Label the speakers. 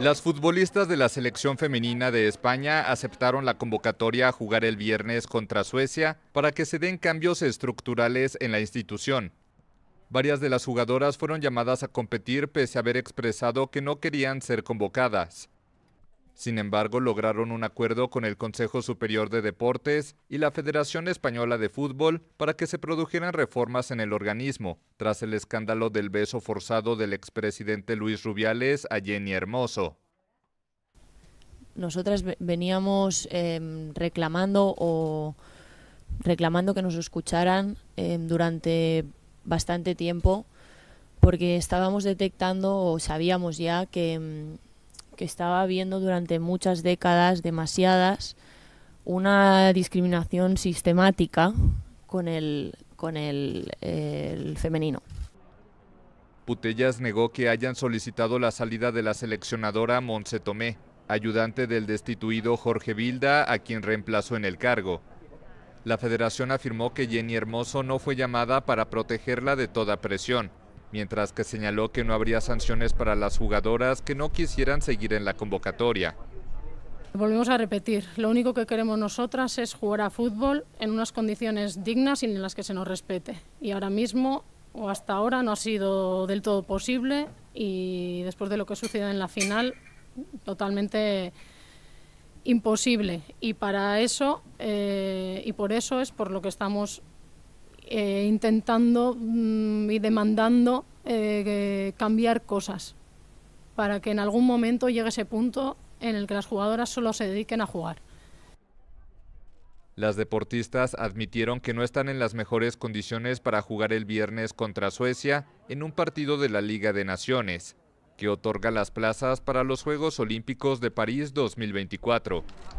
Speaker 1: Las futbolistas de la selección femenina de España aceptaron la convocatoria a jugar el viernes contra Suecia para que se den cambios estructurales en la institución. Varias de las jugadoras fueron llamadas a competir pese a haber expresado que no querían ser convocadas. Sin embargo, lograron un acuerdo con el Consejo Superior de Deportes y la Federación Española de Fútbol para que se produjeran reformas en el organismo, tras el escándalo del beso forzado del expresidente Luis Rubiales a Jenny Hermoso.
Speaker 2: Nosotras veníamos em, reclamando o reclamando que nos escucharan em, durante bastante tiempo porque estábamos detectando o sabíamos ya que em, que estaba habiendo durante muchas décadas, demasiadas, una discriminación sistemática con el, con el, femenino.
Speaker 1: Putellas negó que hayan solicitado la salida de la seleccionadora Monse Tomé, ayudante del destituido Jorge Vilda, a quien reemplazó en el cargo. La federación afirmó que Jenny Hermoso no fue llamada para protegerla de toda presión mientras que señaló que no habría sanciones para las jugadoras que no quisieran seguir en la convocatoria.
Speaker 3: Volvemos a repetir, lo único que queremos nosotras es jugar a fútbol en unas condiciones dignas y en las que se nos respete. Y ahora mismo o hasta ahora no ha sido del todo posible y después de lo que sucedido en la final, totalmente imposible. Y para eso, eh, y por eso es por lo que estamos eh, intentando mm, y demandando eh, cambiar cosas para que en algún momento llegue ese punto en el que las jugadoras solo se dediquen a jugar.
Speaker 1: Las deportistas admitieron que no están en las mejores condiciones para jugar el viernes contra Suecia en un partido de la Liga de Naciones, que otorga las plazas para los Juegos Olímpicos de París 2024.